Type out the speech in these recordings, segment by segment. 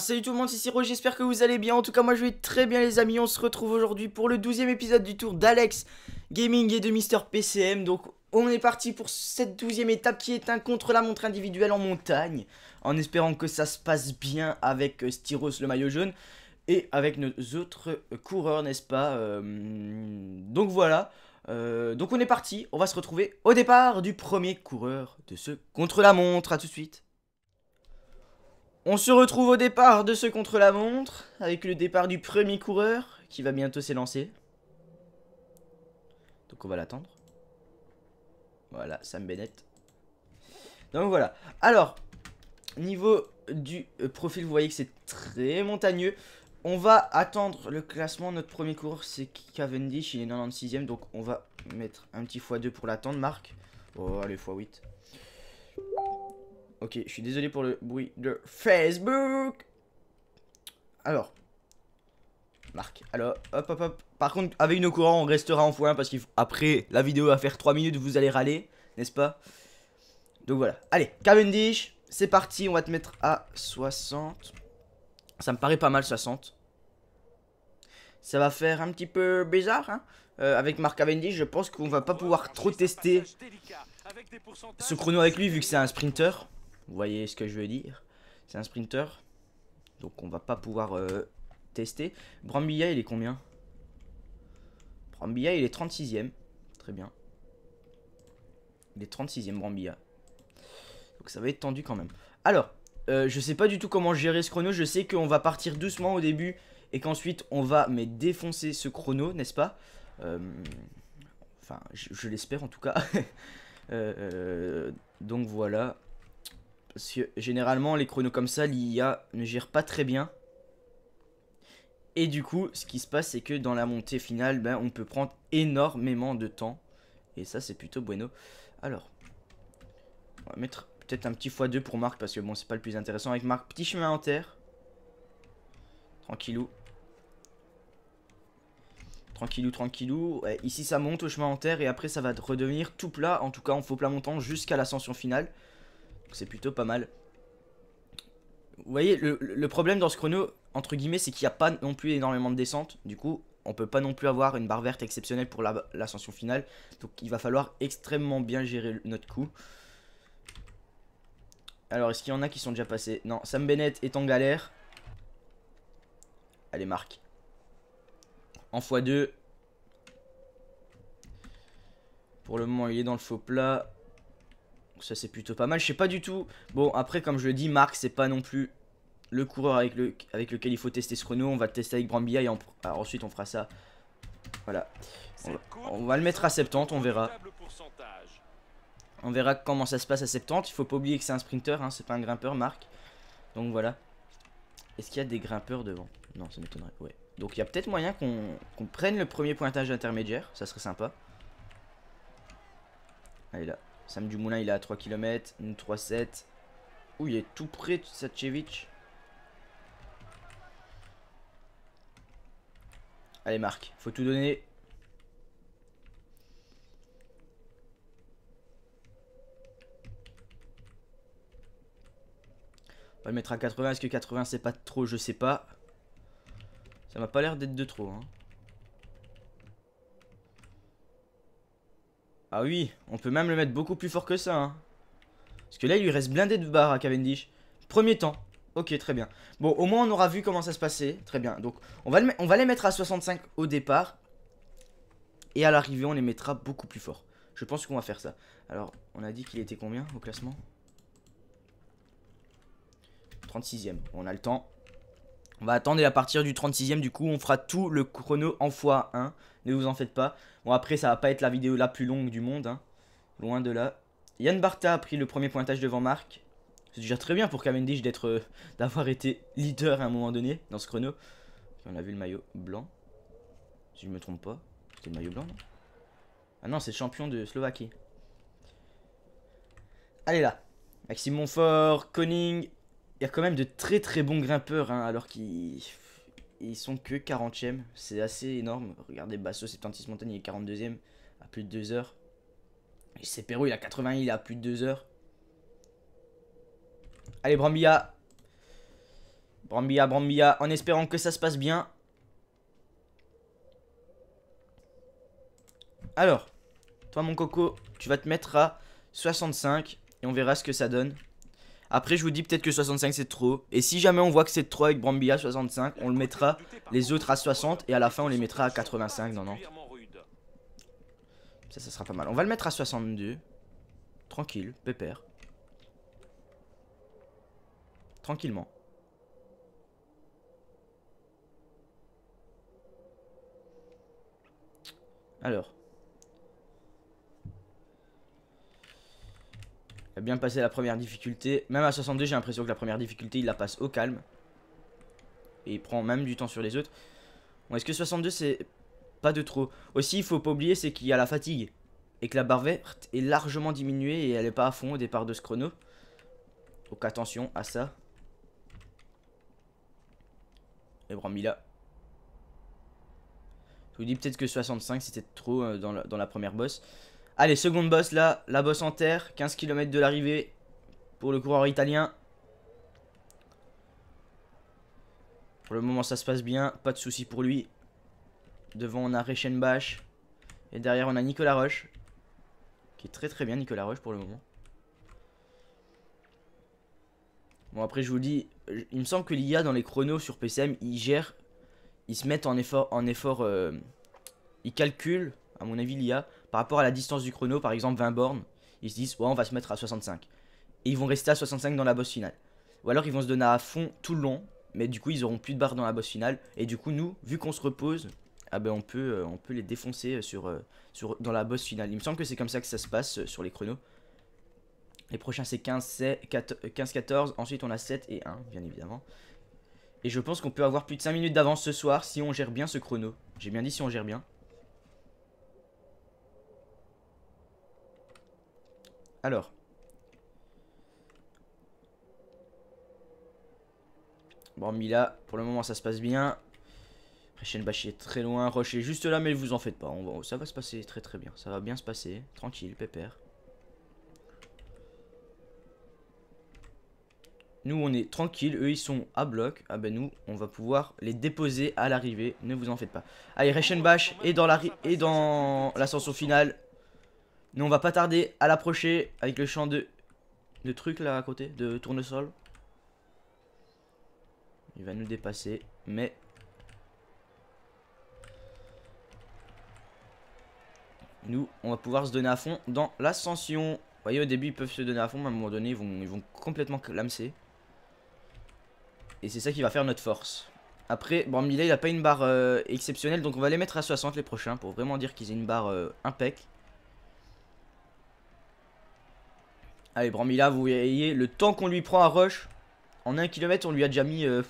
salut tout le monde, c'est Siro, j'espère que vous allez bien, en tout cas moi je vais très bien les amis, on se retrouve aujourd'hui pour le 12 épisode du tour d'Alex Gaming et de Mister PCM, donc on est parti pour cette 12 étape qui est un contre-la-montre individuel en montagne, en espérant que ça se passe bien avec euh, Styros le maillot jaune, et avec nos autres euh, coureurs, n'est-ce pas euh, Donc voilà, donc on est parti, on va se retrouver au départ du premier coureur de ce contre-la-montre, à tout de suite on se retrouve au départ de ce contre-la-montre, avec le départ du premier coureur, qui va bientôt s'élancer. Donc on va l'attendre. Voilà, Sam Bennett. Donc voilà. Alors, niveau du euh, profil, vous voyez que c'est très montagneux. On va attendre le classement. Notre premier coureur, c'est Cavendish. Il est 96ème, donc on va mettre un petit x2 pour l'attendre, Marc. Oh, allez, x8. Ok, je suis désolé pour le bruit de Facebook. Alors. Marc. Alors, hop, hop, hop. Par contre, avec nos courants, on restera en foin parce qu'après la vidéo va faire 3 minutes, vous allez râler, n'est-ce pas Donc voilà. Allez, Cavendish, c'est parti. On va te mettre à 60. Ça me paraît pas mal, 60. Ça va faire un petit peu bizarre, hein euh, avec Marc Cavendish, je pense qu'on va pas pouvoir trop tester ce chrono avec lui vu que c'est un sprinter. Vous voyez ce que je veux dire C'est un sprinter. Donc on va pas pouvoir euh, tester. Brambilla, il est combien Brambilla, il est 36ème. Très bien. Il est 36ème, Brambilla. Donc ça va être tendu quand même. Alors, je euh, je sais pas du tout comment gérer ce chrono. Je sais qu'on va partir doucement au début et qu'ensuite on va mais défoncer ce chrono, n'est-ce pas euh, Enfin, je, l'espère en tout cas. donc voilà. Parce que généralement, les chronos comme ça, l'IA ne gère pas très bien. Et du coup, ce qui se passe, c'est que dans la montée finale, ben, on peut prendre énormément de temps. Et ça, c'est plutôt bueno. Alors, on va mettre peut-être un petit x2 pour Marc, parce que bon, c'est pas le plus intéressant. Avec Marc, petit chemin en terre. Tranquillou. Tranquillou, tranquillou. ici, ça monte au chemin en terre, et après, ça va redevenir tout plat. En tout cas, on faut plat montant jusqu'à l'ascension finale. C'est plutôt pas mal. Vous voyez, le, problème dans ce chrono, entre guillemets, c'est qu'il n'y a pas non plus énormément de descente. Du coup, on peut pas non plus avoir une barre verte exceptionnelle pour l'ascension finale. Donc il va falloir extrêmement bien gérer notre coup. Alors est-ce qu'il y en a qui sont déjà passés Non, Sam Bennett est en galère. Allez Marc. En x2. Pour le moment il est dans le faux plat ça c'est plutôt pas mal. Je sais pas du tout. Bon, après, comme je le dis, Marc, c'est pas non plus le coureur avec, le, avec lequel il faut tester ce chrono. On va le tester avec Brambilla et ah, ensuite on fera ça. Voilà. On va, le mettre à 70, on verra. On verra comment ça se passe à 70. Il faut pas oublier que c'est un sprinter, hein, c'est pas un grimpeur, Marc. Donc voilà. Est-ce qu'il y a des grimpeurs devant Non, ça m'étonnerait. Ouais. Donc il y a peut-être moyen qu'on prenne le premier pointage intermédiaire. Ça serait sympa. Allez là. Sam Moulin il est à 3 km. 3-7. Ouh, il est tout près de Allez, Marc, faut tout donner. On va le mettre à 80. Est-ce que 80 c'est pas trop Je sais pas. Ça m'a pas l'air d'être de trop. Hein. Ah oui, on peut même le mettre beaucoup plus fort que ça. Hein. Parce que là, il lui reste blindé de barres à Cavendish. Premier temps. Ok, très bien. Bon, au moins, on aura vu comment ça se passait. Très bien. Donc, on va, on va les mettre à 65 au départ. Et à l'arrivée, on les mettra beaucoup plus fort. Je pense qu'on va faire ça. Alors, on a dit qu'il était combien au classement 36ème. On a le temps. On va attendre et à partir du 36ème, du coup, on fera tout le chrono en x1. Ne vous en faites pas. Bon, après, ça va pas être la vidéo la plus longue du monde. Hein. Loin de là. Yann Barta a pris le premier pointage devant Marc. C'est déjà très bien pour Cavendish d'être, euh, d'avoir été leader à un moment donné dans ce chrono. On a vu le maillot blanc. Si je me trompe pas. C'est le maillot blanc, non Ah non, c'est champion de Slovaquie. Allez là. Maxime Monfort, Conning. Il y a quand même de très très bons grimpeurs, hein, alors qu'ils ils sont que 40e. C'est assez énorme. Regardez, Basso, e Montagne, il est 42e à plus de 2 heures. Et Perrault, il a 80, il a plus de 2 heures. Allez, Brambilla. Brambilla, Brambilla, en espérant que ça se passe bien. Alors, toi, mon coco, tu vas te mettre à 65 et on verra ce que ça donne. Après, je vous dis peut-être que 65 c'est trop. Et si jamais on voit que c'est trop avec Brambilla 65, on le mettra les autres à 60 et à la fin on les mettra à 85 non, non. Ça, ça sera pas mal. On va le mettre à 62. Tranquille, pépère. Tranquillement. Alors. Il a bien passé la première difficulté. Même à 62, j'ai l'impression que la première difficulté, il la passe au calme. Et il prend même du temps sur les autres. Bon, est-ce que 62, c'est pas de trop Aussi, il faut pas oublier, c'est qu'il y a la fatigue. Et que la barre verte est largement diminuée et elle est pas à fond au départ de ce chrono. Donc attention à ça. Et Brambilla. Je vous dis peut-être que 65 c'était trop euh, dans dans la première bosse. Allez, seconde boss là, la boss en terre, 15 km de l'arrivée pour le coureur italien. Pour le moment ça se passe bien, pas de soucis pour lui. Devant on a Reichenbach et derrière on a Nicolas Roche. Qui est très très bien Nicolas Roche pour le moment. Bon après je vous dis, il me semble que l'IA dans les chronos sur PCM, ils gèrent, ils se mettent en effort, en effort euh, ils calculent, à mon avis l'IA, par rapport à la distance du chrono, par exemple 20 bornes, ils se disent, ouais, on va se mettre à 65. Et ils vont rester à 65 dans la boss finale. Ou alors ils vont se donner à fond tout le long, mais du coup ils auront plus de barres dans la boss finale. Et du coup, nous, vu qu'on se repose, ah ben on peut, euh, on peut les défoncer euh, sur, euh, sur, dans la boss finale. Il me semble que c'est comme ça que ça se passe sur les chronos. Les prochains c'est 15-14, ensuite on a 7 et 1, bien évidemment. Et je pense qu'on peut avoir plus de 5 minutes d'avance ce soir si on gère bien ce chrono. J'ai bien dit si on gère bien. Alors. Bon, Mila, pour le moment, ça se passe bien. Rechenbach est très loin. Roche est juste là, mais vous en faites pas. Ça va se passer très très bien. Ça va bien se passer. Tranquille, pépère. Nous, on est tranquille. Eux, ils sont à bloc. Ah ben nous, on va pouvoir les déposer à l'arrivée. Ne vous en faites pas. Allez, Rechenbach est dans l'ascension la finale. Nous, on va pas tarder à l'approcher avec le champ de, de trucs là à côté, de tournesol. Il va nous dépasser, mais... Nous, on va pouvoir se donner à fond dans l'ascension. Vous voyez, au début, ils peuvent se donner à fond, mais à un moment donné, ils vont, ils vont complètement clamser Et c'est ça qui va faire notre force. Après, bon, Mila il a pas une barre euh, exceptionnelle, donc on va les mettre à 60 les prochains pour vraiment dire qu'ils aient une barre euh, impec. Allez, Brambilla, vous voyez, le temps qu'on lui prend à rush, en 1 km, on lui a déjà mis euh,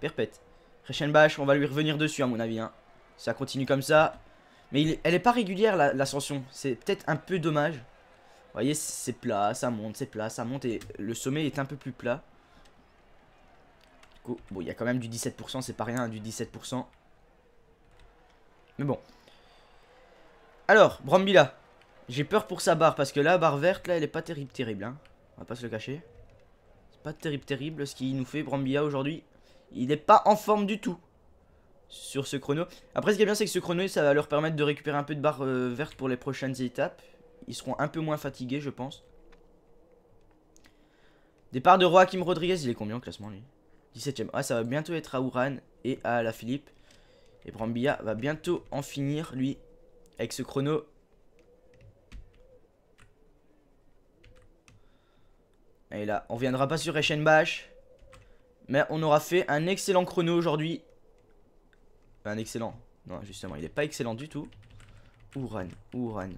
perpète. on va lui revenir dessus, à mon avis. Hein. Ça continue comme ça. Mais elle est pas régulière, l'ascension. c'est peut-être un peu dommage. Vous voyez, c'est plat, ça monte, c'est plat, ça monte. Et le sommet est un peu plus plat. Bon, il y a quand même du 17%, c'est pas rien, du 17%. Mais bon. Alors, Brambilla, j'ai peur pour sa barre parce que la barre verte là elle est pas terrible terrible hein. On va pas se le cacher. C'est pas terrible terrible ce qu'il nous fait Brambilla aujourd'hui. Il est pas en forme du tout sur ce chrono. Après ce qui est bien c'est que ce chrono ça va leur permettre de récupérer un peu de barre euh, verte pour les prochaines étapes. Ils seront un peu moins fatigués je pense. Départ de Joaquim Rodriguez, il est combien au classement lui 17ème. Ah ça va bientôt être à Ouran et à la Philippe. Et Brambilla va bientôt en finir lui avec ce chrono Et là, on viendra pas sur Eschenbach. Mais on aura fait un excellent chrono aujourd'hui. Un excellent. Non, justement, il est pas excellent du tout. Ouran, Ouran.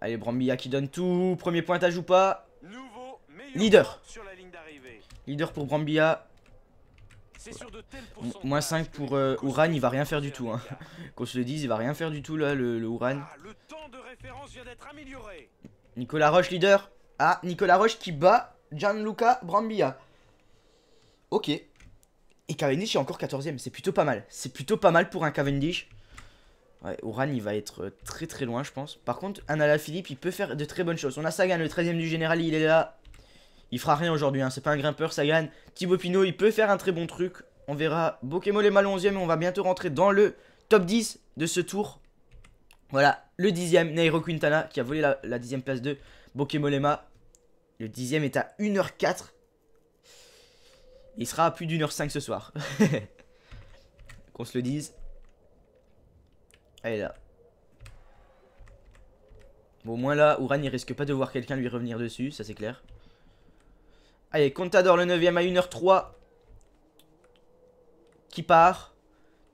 Allez, Brambilla qui donne tout. Premier pointage ou pas Leader. Leader pour Brambilla. Moins 5 pour euh, Ouran, il va rien faire du tout. Hein. Qu'on se le dise, il va rien faire du tout là, le, Ouran. Ah, Nicolas Roche, leader. Ah, Nicolas Roche qui bat Gianluca Brambilla. Ok. Et Cavendish est encore 14ème. C'est plutôt pas mal. C'est plutôt pas mal pour un Cavendish. Ouais, Oran, il va être très très loin, je pense. Par contre, un Philippe il peut faire de très bonnes choses. On a Sagan, le 13ème du général, il est là. Il fera rien aujourd'hui, hein. c'est pas un grimpeur, Sagan. Thibaut Pinot, il peut faire un très bon truc. On verra. Bokemo est mal 11ème on va bientôt rentrer dans le top 10 de ce tour. Voilà, le dixième, Nairo Quintana, qui a volé la, dixième place de Bokemolema. Le dixième est à 1h04. Il sera à plus d'une h 5 ce soir. Qu'on se le dise. Allez là. Bon, au moins là, Ouran, il risque pas de voir quelqu'un lui revenir dessus, ça c'est clair. Allez, Contador le 9ème à 1h03. Qui part.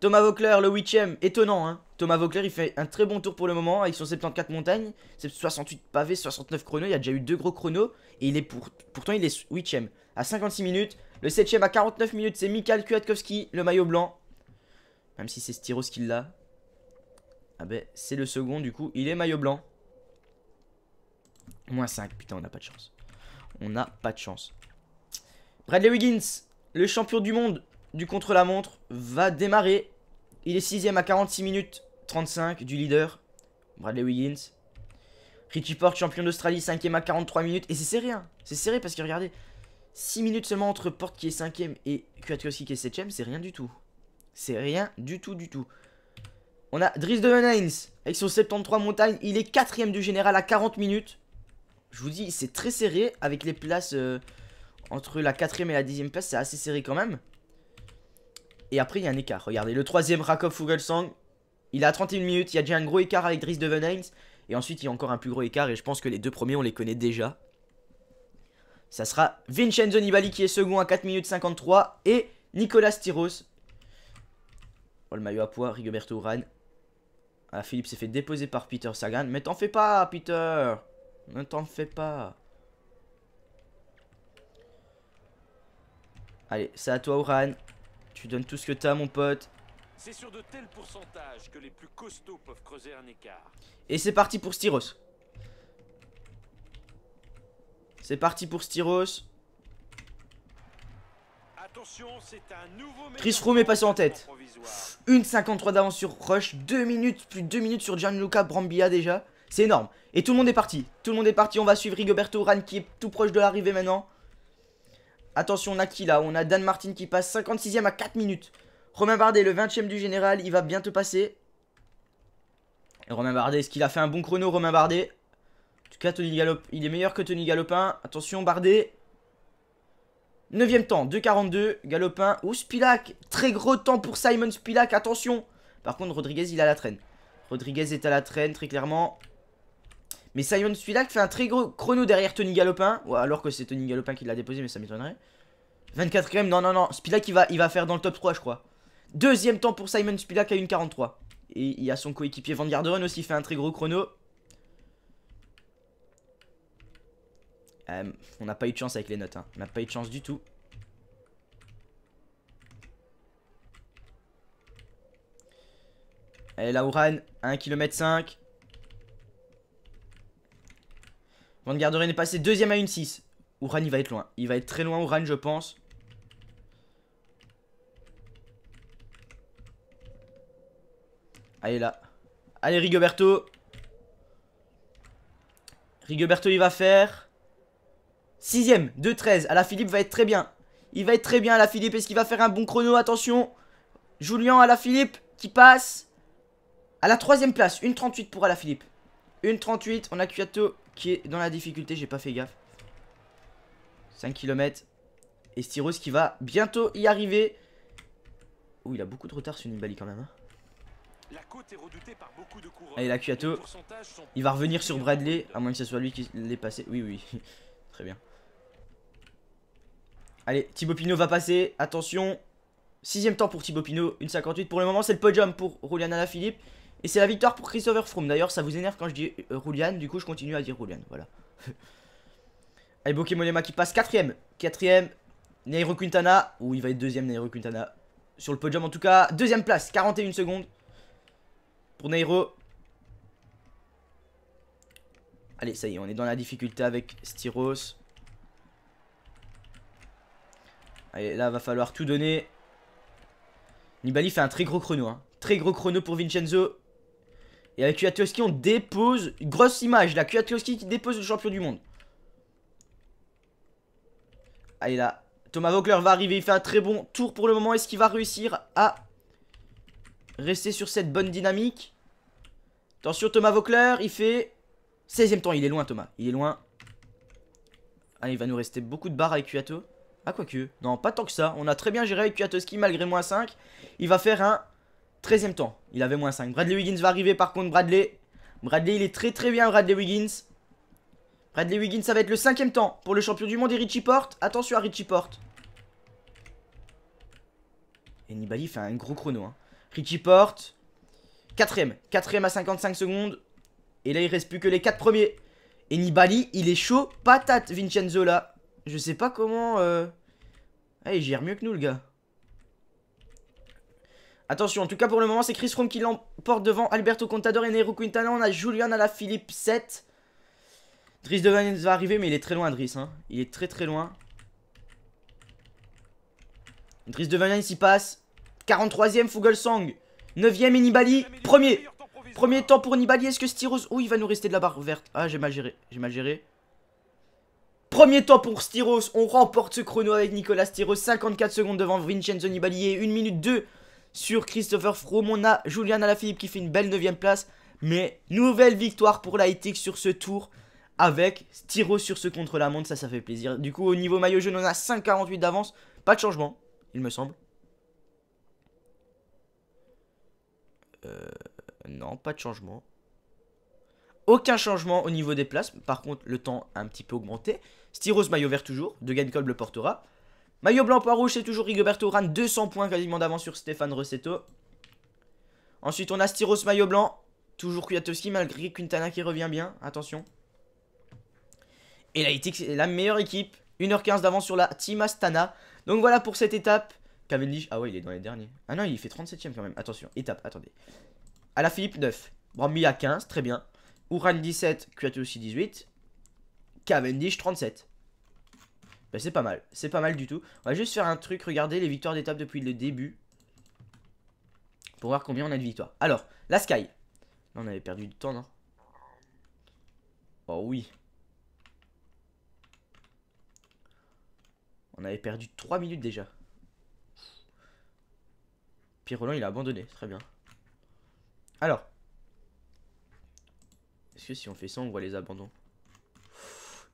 Thomas Vauclair le 8ème, étonnant, hein. Thomas Vauclair, il fait un très bon tour pour le moment avec son 74 montagnes, 68 pavés, 69 chronos. Il y a déjà eu deux gros chronos et il est pourtant il est 8ème à 56 minutes. Le 7ème à 49 minutes, c'est Mikhail Kuatkowski le maillot blanc. Même si c'est Styros qui l'a. Ah ben, c'est le second du coup, il est maillot blanc. Moins 5, putain, on n'a pas de chance. On n'a pas de chance. Bradley Wiggins, le champion du monde du contre-la-montre, va démarrer. Il est 6ème à 46 minutes. 35 du leader, Bradley Wiggins. Richie Porte, champion d'Australie, 5ème à 43 minutes. Et c'est serré, hein. C'est serré parce que regardez, 6 minutes seulement entre Porte qui est 5ème et Kwiatkowski qui est 7ème, c'est rien du tout. C'est rien du tout, du tout. On a Dries de Heinz avec son 73 montagne. Il est 4ème du général à 40 minutes. Je vous dis, c'est très serré avec les places euh, entre la 4ème et la 10ème place. C'est assez serré quand même. Et après, il y a un écart. Regardez, le 3ème, Rakov Fugelsang, il est à 31 minutes, il y a déjà un gros écart avec de Devenheims Et ensuite, il y a encore un plus gros écart. Et je pense que les deux premiers, on les connaît déjà. Ça sera Vincenzo Nibali qui est second à 4 minutes 53. Et Nicolas Tyros Oh, le maillot à poids, Rigoberto Urán. Ah, Philippe s'est fait déposer par Peter Sagan. Mais t'en fais pas, Peter Ne t'en fais pas. Allez, c'est à toi, Uran. Tu donnes tout ce que t'as, mon pote. C'est sur de tels pourcentages que les plus costauds peuvent creuser un écart. Et c'est parti pour Styros. C'est parti pour Styros. Chris Froome est passé en tête. Une 53 d'avance sur Rush, 2 minutes, plus de 2 minutes sur Gianluca Brambilla déjà. C'est énorme. Et tout le monde est parti. Tout le monde est parti. On va suivre Rigoberto Ran qui est tout proche de l'arrivée maintenant. Attention, on a qui là On a Dan Martin qui passe 56ème à 4 minutes. Romain Bardet, le 20ème du général, il va bientôt passer. Et Romain Bardet, est-ce qu'il a fait un bon chrono, Romain Bardet En tout cas, Tony Gallop, il est meilleur que Tony Galopin. Attention, Bardet. 9ème temps, 2,42. Galopin ou Spilak. Très gros temps pour Simon Spilak, attention. Par contre, Rodriguez, il a la traîne. Rodriguez est à la traîne, très clairement. Mais Simon Spilak fait un très gros chrono derrière Tony Galopin. Ou alors que c'est Tony Galopin qui l'a déposé, mais ça m'étonnerait. 24ème, non, non, non. Spilak, il va, il va faire dans le top 3, je crois. Deuxième temps pour Simon Spilak à 1.43. Et il y a son coéquipier Van Garderen aussi fait un très gros chrono. Euh, on n'a pas eu de chance avec les notes. Hein. On n'a pas eu de chance du tout. Allez, Ouran, 1 km 5. Van Garderen est passé deuxième à 1.6. Ouran, il va être loin. Il va être très loin, Ouran, je pense. Allez là. Allez Rigoberto. Rigoberto il va faire. Sixième, 2-13. la Philippe va être très bien. Il va être très bien Alaphilippe la Philippe. Est-ce qu'il va faire un bon chrono Attention. Julien à la Philippe qui passe à la troisième place. 1-38 pour à la Philippe. 1,38. On a Cuatto qui est dans la difficulté. J'ai pas fait gaffe. 5 km. Et qui va bientôt y arriver. Oh, il a beaucoup de retard sur Nibali quand même. Hein. La côte est Il va revenir sur Bradley, à moins que ce soit lui qui l'ait passé. Oui, oui. Très bien. Allez, Thibaut Pinot va passer. Attention. Sixième temps pour Thibaut Pinot. 1,58. Pour le moment, c'est le podium pour Roulian Philippe Et c'est la victoire pour Christopher Froome. D'ailleurs, ça vous énerve quand je dis euh, Du coup, je continue à dire Roulian. Voilà. Allez, Bokemonema qui passe. Quatrième. Quatrième. Nairo Quintana. Ou il va être deuxième, Nairo Quintana. Sur le podium, en tout cas. Deuxième place. 41 secondes pour Nairo. Allez, ça y est, on est dans la difficulté avec Styros. Allez, là, va falloir tout donner. Nibali fait un très gros chrono. Hein. Très gros chrono pour Vincenzo. Et avec Kwiatkowski, on dépose... Grosse image, là. Kwiatkowski qui dépose le champion du monde. Allez, là. Thomas Vogler va arriver. Il fait un très bon tour pour le moment. Est-ce qu'il va réussir à Rester sur cette bonne dynamique. Attention Thomas Vaucler, il fait 16ème temps, il est loin Thomas, il est loin. Ah, il va nous rester beaucoup de barres avec À Ah, quoique, non, pas tant que ça. On a très bien géré avec ski malgré moins 5. Il va faire un 13ème temps. Il avait moins 5. Bradley Wiggins va arriver par contre, Bradley. Bradley, il est très très bien, Bradley Wiggins. Bradley Wiggins, ça va être le cinquième temps pour le champion du monde et Richie Porte. Attention à Richie Porte. Et Nibali fait un gros chrono. Hein. Richie Porte. Quatrième. Quatrième à 55 secondes. Et là, il reste plus que les quatre premiers. Et Nibali, il est chaud patate, Vincenzo, là. Je sais pas comment... Euh, il gère mieux que nous, le gars. Attention, en tout cas, pour le moment, c'est Chris Froome qui l'emporte devant Alberto Contador et Nero Quintana. On a Julian à la Philippe 7. Driss Devan va arriver, mais il est très loin, Driss. Hein. Il est très, très loin. Driss De il s'y passe. 43ème Song. 9ème Nibali. Premier. Premier temps pour Nibali. Est-ce que Styros. Oh, il va nous rester de la barre verte. Ah, j'ai mal géré. J'ai mal géré. Premier temps pour Styros. On remporte ce chrono avec Nicolas Styros. 54 secondes devant Vincenzo Nibali et 1 minute 2 sur Christopher Froome. On a Julian Alaphilippe qui fait une belle 9ème place. Mais nouvelle victoire pour la sur ce tour avec Styros sur ce contre-la-montre. Ça, ça fait plaisir. Du coup, au niveau maillot jaune, on a 5,48 d'avance. Pas de changement, il me semble. Euh, non, pas de changement. Aucun changement au niveau des places. Par contre, le temps a un petit peu augmenté. Styros, maillot vert toujours. De le portera. Maillot blanc, point rouge, c'est toujours Rigoberto Ran. 200 points quasiment d'avance sur Stéphane Rossetto. Ensuite, on a Styros, maillot blanc. Toujours aussi malgré Quintana qui revient bien. Attention. Et la ITX est la meilleure équipe. 1h15 d'avance sur la Team Astana. Donc voilà pour cette étape. Cavendish, ah ouais, il est dans les derniers. Ah non, il fait 37ème quand même. Attention, étape, attendez. À Philippe 9. Brambilla 15, très bien. Uran 17, aussi 18. Cavendish 37. Ben, c'est pas mal, c'est pas mal du tout. On va juste faire un truc, regarder les victoires d'étape depuis le début. Pour voir combien on a de victoires. Alors, la Sky. Là, on avait perdu du temps, non Oh oui. On avait perdu 3 minutes déjà. Pierre il a abandonné. Très bien. Alors. Est-ce que si on fait ça, on voit les abandons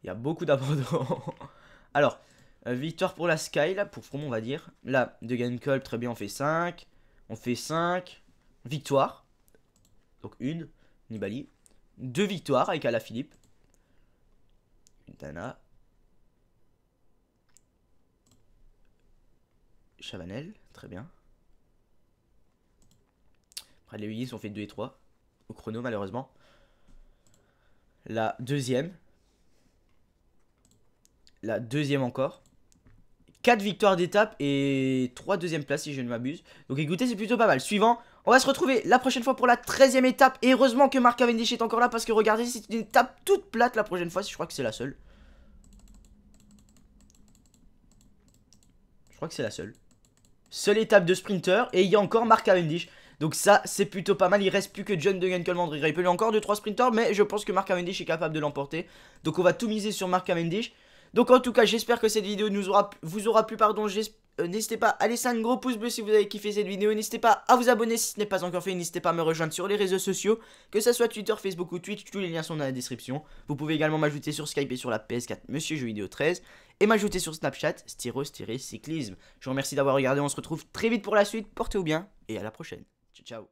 Il y a beaucoup d'abandons. Alors, euh, victoire pour la Sky, là, pour Fromont, on va dire. Là, de Gencol très bien, on fait 5. On fait 5. Victoire. Donc une, Nibali. Deux victoires avec Alaphilippe. Dana. Chavanel, très bien les Willis ont fait 2 et 3 au chrono, malheureusement. La deuxième. La deuxième encore. 4 victoires d'étape et 3 deuxième places si je ne m'abuse. Donc écoutez, c'est plutôt pas mal. Suivant, on va se retrouver la prochaine fois pour la 13 ème étape. Et heureusement que Mark Cavendish est encore là parce que regardez, c'est une étape toute plate la prochaine fois. Je crois que c'est la seule. Je crois que c'est la seule. Seule étape de sprinter et il y a encore Mark Cavendish. Donc ça c'est plutôt pas mal Il reste plus que John de Coleman Il peut lui encore 2-3 sprinters mais je pense que Mark Cavendish est capable de l'emporter Donc on va tout miser sur Mark Cavendish donc en tout cas j'espère que cette vidéo vous aura plu pardon euh, N'hésitez pas à laisser un gros pouce bleu si vous avez kiffé cette vidéo N'hésitez pas à vous abonner si ce n'est pas encore fait N'hésitez pas à me rejoindre sur les réseaux sociaux Que ce soit Twitter, Facebook ou Twitch Tous les liens sont dans la description Vous pouvez également m'ajouter sur Skype et sur la PS4 Monsieur Jeux Vidéo 13 Et m'ajouter sur Snapchat Styro-Cyclisme Je vous remercie d'avoir regardé On se retrouve très vite pour la suite Portez-vous bien et à la prochaine ciao